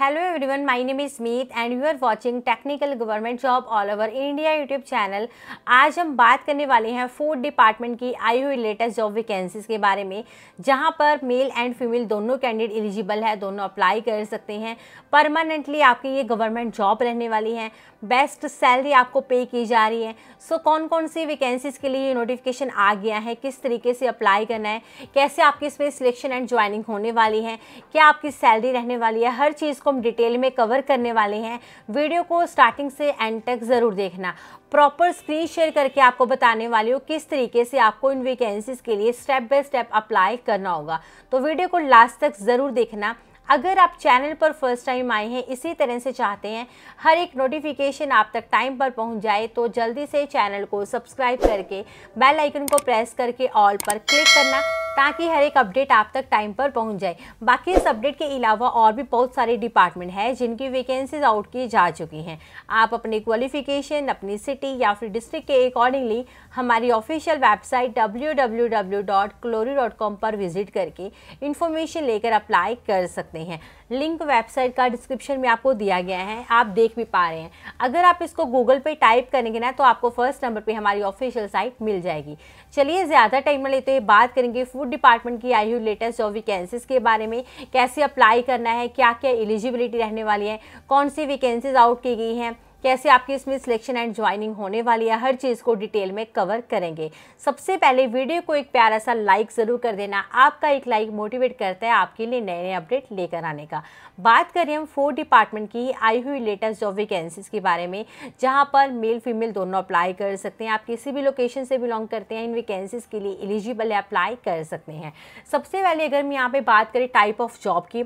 hello everyone name is Meet and you are watching technical government job all over India YouTube channel आज हम बात करने वाले हैं फूड डिपार्टमेंट की आई हुई लेटेस्ट जॉब वैकेंसीज के बारे में जहां पर मेल एंड फीमेल दोनों कैंडिडेट एलिजिबल है दोनों अप्लाई कर सकते हैं परमानेंटली आपकी ये गवर्नमेंट जॉब रहने वाली है बेस्ट सैलरी आपको पे की जा रही है सो so, कौन कौन सी वैकेंसीज के लिए ये नोटिफिकेशन आ गया है किस तरीके से अप्लाई करना है कैसे आपकी इसमें सिलेक्शन एंड ज्वाइनिंग होने वाली है क्या आपकी सैलरी रहने वाली है हर चीज़ को हम डिटेल में कवर करने वाले हैं वीडियो को स्टार्टिंग से एंड तक ज़रूर देखना प्रॉपर स्क्रीन शेयर करके आपको बताने वाली हूँ किस तरीके से आपको इन वैकेंसीज़ के लिए स्टेप बाय स्टेप अप्लाई करना होगा तो वीडियो को लास्ट तक ज़रूर देखना अगर आप चैनल पर फर्स्ट टाइम आए हैं इसी तरह से चाहते हैं हर एक नोटिफिकेशन आप तक टाइम पर पहुंच जाए तो जल्दी से चैनल को सब्सक्राइब करके बेल आइकन को प्रेस करके ऑल पर क्लिक करना ताकि हर एक अपडेट आप तक टाइम पर पहुंच जाए बाकी इस अपडेट के अलावा और भी बहुत सारे डिपार्टमेंट हैं जिनकी वैकेंसीज आउट की जा चुकी हैं आप अपने क्वालिफिकेशन अपनी सिटी या फिर डिस्ट्रिक्ट के अकॉर्डिंगली हमारी ऑफिशियल वेबसाइट डब्ल्यू पर विजिट करके इन्फॉर्मेशन लेकर अप्लाई कर सकते हैं लिंक वेबसाइट का डिस्क्रिप्शन में आपको दिया गया है आप देख भी पा रहे हैं अगर आप इसको गूगल पे टाइप करेंगे ना तो आपको फर्स्ट नंबर पे हमारी ऑफिशियल साइट मिल जाएगी चलिए ज़्यादा टाइम में लेते हैं बात करेंगे फूड डिपार्टमेंट की आई हुई लेटेस्ट जॉब वैकेंसीज़ के बारे में कैसे अप्लाई करना है क्या क्या एलिजिबिलिटी रहने वाली है कौन सी वैकेंसीज़ आउट की गई हैं कैसे आपकी इसमें सिलेक्शन एंड ज्वाइनिंग होने वाली है हर चीज़ को डिटेल में कवर करेंगे सबसे पहले वीडियो को एक प्यारा सा लाइक ज़रूर कर देना आपका एक लाइक मोटिवेट करता है आपके लिए नए नए अपडेट लेकर आने का बात करें हम फोर डिपार्टमेंट की आई हुई लेटेस्ट जॉब वैकेंसीज के बारे में जहाँ पर मेल फीमेल दोनों अप्लाई कर सकते हैं आप किसी भी लोकेशन से बिलोंग करते हैं इन वैकेंसीज के लिए एलिजिबल अप्लाई कर सकते हैं सबसे पहले अगर हम यहाँ पर बात करें टाइप ऑफ जॉब की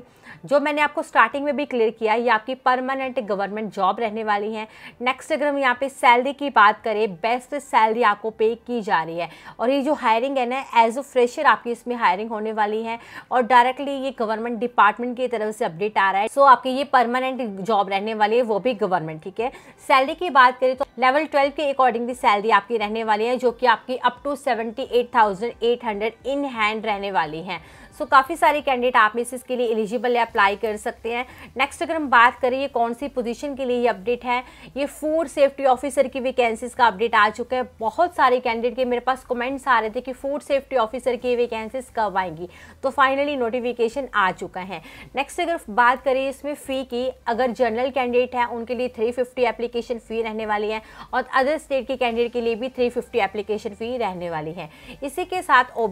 जो मैंने आपको स्टार्टिंग में भी क्लियर किया ये आपकी परमानेंट गवर्नमेंट जॉब रहने वाली है हैं नेक्स्ट अगर हम यहाँ पे सैलरी की बात करें बेस्ट सैलरी आपको पे की जा रही है और ये जो हायरिंग है ना एज अ फ्रेशर आपकी इसमें हायरिंग होने वाली है और डायरेक्टली ये गवर्नमेंट डिपार्टमेंट की तरफ से अपडेट आ रहा है सो so, आपकी ये परमानेंट जॉब रहने वाली है वो भी गवर्नमेंट ठीक है सैलरी की बात करें तो लेवल ट्वेल्व के अकॉर्डिंग भी सैलरी आपकी रहने वाली है जो कि आपकी up to seventy eight thousand eight hundred in hand रहने वाली है सो so, काफ़ी सारे कैंडिडेट आप में से इसके लिए एलिजिबल है अप्लाई कर सकते हैं नेक्स्ट अगर हम बात करें ये कौन सी पोजीशन के लिए ये अपडेट है ये फूड सेफ्टी ऑफिसर की वैकेंसीज का अपडेट आ चुका है बहुत सारे कैंडिडेट के मेरे पास कमेंट्स आ रहे थे कि फूड सेफ्टी ऑफिसर की वैकेंसीज कब आएंगी तो फाइनली नोटिफिकेशन आ चुका है नेक्स्ट अगर बात करें इसमें फ़ी की अगर जनरल कैंडिडेट हैं उनके लिए थ्री फिफ्टी एप्लीकेशन फ़ी रहने वाली है और अदर स्टेट के कैंडिडेट के लिए भी थ्री फिफ्टी एप्लीकेशन फ़ी रहने वाली है इसी के साथ ओ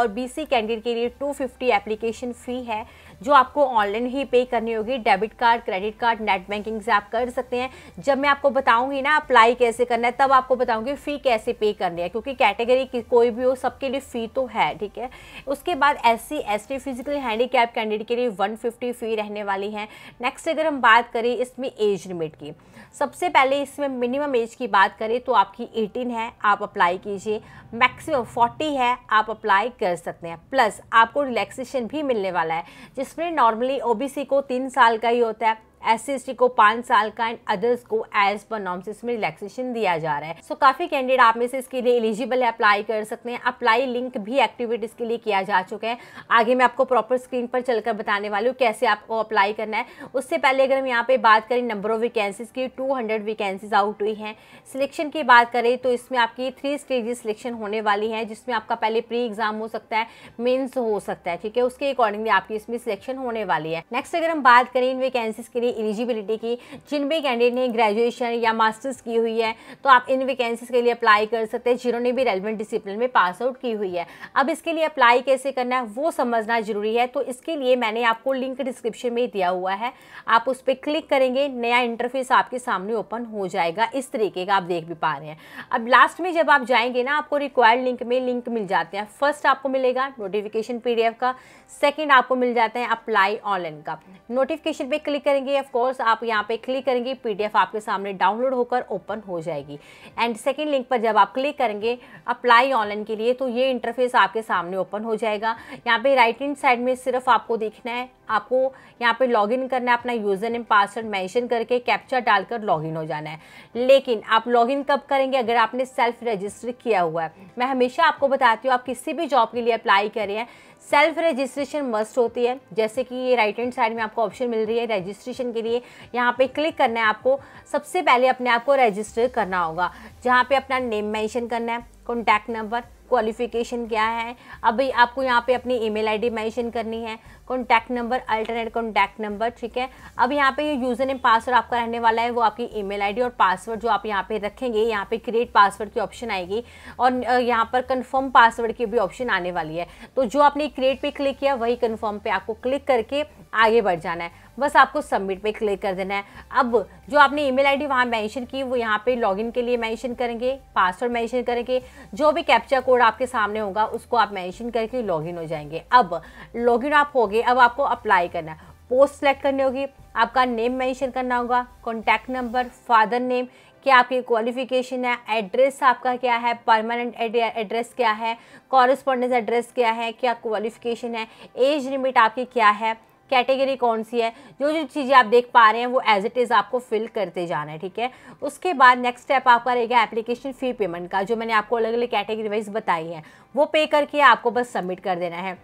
और बी कैंडिडेट के लिए टू फिफ्टी एप्लीकेशन फ़ी है जो आपको ऑनलाइन ही पे करनी होगी debit card credit card net banking से आप कर सकते हैं जब मैं आपको बताऊंगी ना अप्लाई कैसे करना है तब आपको बताऊंगी फ़ी कैसे पे करनी है क्योंकि कैटेगरी कोई भी हो सबके लिए फ़ी तो है ठीक है उसके बाद S C S T physically handicap candidate के लिए वन फिफ्टी फ़ी रहने वाली है नेक्स्ट अगर हम बात करें इसमें एज लिमिट की सबसे पहले इसमें मिनिमम एज की बात करें तो आपकी एटीन है आप अप्लाई कीजिए मैक्सिमम फोर्टी है आप अप्लाई कर सकते हैं प्लस आपको रिलैक्सेशन भी मिलने वाला है जिस उसमें नॉर्मली ओबीसी को तीन साल का ही होता है एस सी को पांच साल का एंड अदर्स को एज पर नॉर्म्स इसमें रिलैक्सेशन दिया जा रहा है सो so, काफ़ी कैंडिडेट आप में से इसके लिए एलिजिबल है अप्लाई कर सकते हैं अप्लाई लिंक भी एक्टिविटीज़ के लिए किया जा चुका है आगे मैं आपको प्रॉपर स्क्रीन पर चलकर बताने वाली हूँ कैसे आपको अप्लाई करना है उससे पहले अगर हम यहाँ पे बात करें नंबर ऑफ वैकेंसीज़ की टू हंड्रेड वैकेंसीज आउट हुई हैं सिलेक्शन की बात करें तो इसमें आपकी थ्री स्टेजेस सिलेक्शन होने वाली है जिसमें आपका पहले प्री एग्ज़ाम हो सकता है मेन्स हो सकता है ठीक है उसके अकॉर्डिंगली आपकी इसमें सिलेक्शन होने वाली है नेक्स्ट अगर हम बात करें इन वैकेंसीज़ के लिए एलिजिबिलिटी की जिन भी कैंडिडेट ने ग्रेजुएशन या मास्टर्स की हुई है तो आप इन वैकेंसीज के लिए अप्लाई कर सकते हैं जिन्होंने भी रेलिवेंट डिसिप्लिन में पास आउट की हुई है अब इसके लिए अप्लाई कैसे करना है वो समझना ज़रूरी है तो इसके लिए मैंने आपको लिंक डिस्क्रिप्शन में दिया हुआ है आप उस पर क्लिक करेंगे नया इंटरफेस आपके सामने ओपन हो जाएगा इस तरीके का आप देख भी पा रहे हैं अब लास्ट में जब आप जाएंगे ना आपको रिक्वायर्ड लिंक में लिंक मिल जाते हैं फर्स्ट आपको मिलेगा नोटिफिकेशन पीडीएफ का सेकंड आपको मिल जाता है अप्लाई ऑनलाइन का नोटिफिकेशन पे क्लिक करेंगे ऑफ कोर्स आप यहाँ पे क्लिक करेंगे पीडीएफ आपके सामने डाउनलोड होकर ओपन हो जाएगी एंड सेकेंड लिंक पर जब आप क्लिक करेंगे अप्लाई ऑनलाइन के लिए तो ये इंटरफेस आपके सामने ओपन हो जाएगा यहाँ पे राइट हैंड साइड में सिर्फ आपको देखना है आपको यहाँ पे लॉगिन करना है अपना यूज़र नेम पासवर्ड मेंशन करके कैप्चा डालकर लॉगिन हो जाना है लेकिन आप लॉगिन कब करेंगे अगर आपने सेल्फ रजिस्टर किया हुआ है मैं हमेशा आपको बताती हूँ आप किसी भी जॉब के लिए अप्लाई करें सेल्फ रजिस्ट्रेशन मस्ट होती है जैसे कि ये राइट हैंड साइड में आपको ऑप्शन मिल रही है रजिस्ट्रेशन के लिए यहाँ पे क्लिक करना है आपको सबसे पहले अपने आप को रजिस्टर करना होगा जहाँ पे अपना नेम मेंशन करना है कॉन्टैक्ट नंबर क्वालिफिकेशन क्या है अभी आपको यहाँ पे अपनी ईमेल आईडी मेंशन करनी है contact number alternate contact number ठीक है अब यहाँ पे ये यूज़र नेम पासवर्ड आपका रहने वाला है वो आपकी ईमेल आईडी और पासवर्ड जो आप यहाँ पे रखेंगे यहाँ पे क्रिएट पासवर्ड की ऑप्शन आएगी और यहाँ पर कन्फर्म पासवर्ड की भी ऑप्शन आने वाली है तो जो आपने क्रिएट पर क्लिक किया वही कन्फर्म पे आपको क्लिक करके आगे बढ़ जाना है बस आपको सबमिट पे क्लिक कर देना है अब जो आपने ईमेल आईडी वहाँ मेंशन की वो यहाँ पे लॉगिन के लिए मेंशन करेंगे पासवर्ड मेंशन करेंगे जो भी कैप्चा कोड आपके सामने होगा उसको आप मेंशन करके लॉगिन हो जाएंगे अब लॉगिन आप हो गए अब आपको अप्लाई करना है पोस्ट सेलेक्ट करनी होगी आपका नेम मैंशन करना होगा कॉन्टैक्ट नंबर फादर नेम क्या आपकी क्वालिफिकेशन है एड्रेस आपका क्या है परमानेंट एड्रेस क्या है कॉरस्पॉन्डेंस एड्रेस क्या है क्या क्वालिफिकेशन है एज लिमिट आपकी क्या है कैटेगरी कौन सी है जो जो चीज़ें आप देख पा रहे हैं वो एज इट इज़ आपको फिल करते जाना है ठीक है उसके बाद नेक्स्ट स्टेप आपका रहेगा एप्लीकेशन फ़ी पेमेंट का जो मैंने आपको अलग अलग कैटेगरी वाइज बताई है वो पे करके आपको बस सबमिट कर देना है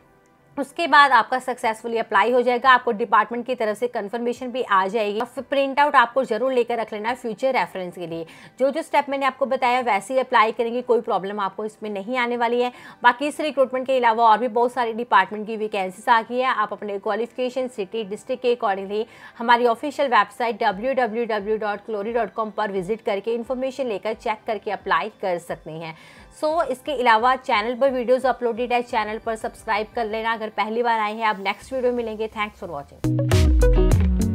उसके बाद आपका सक्सेसफुली अप्लाई हो जाएगा आपको डिपार्टमेंट की तरफ से कंफर्मेशन भी आ जाएगी और प्रिंट आउट आपको जरूर लेकर रख लेना है फ्यूचर रेफरेंस के लिए जो जो स्टेप मैंने आपको बताया वैसे ही अप्लाई करेंगे कोई प्रॉब्लम आपको इसमें नहीं आने वाली है बाकी इस रिक्रूटमेंट के अलावा और भी बहुत सारी डिपार्टमेंट की वैकेंसीज आ गई है आप अपने क्वालिफिकेशन सिटी डिस्ट्रिक्ट के अकॉर्डिंगली हमारी ऑफिशियल वेबसाइट डब्ल्यू पर विजिट करके इन्फॉर्मेशन लेकर चेक करके अप्लाई कर सकते हैं सो so, इसके अलावा चैनल पर वीडियोज़ अपलोडेड है चैनल पर सब्सक्राइब कर लेना अगर पहली बार आए हैं आप नेक्स्ट वीडियो मिलेंगे थैंक्स फॉर वॉचिंग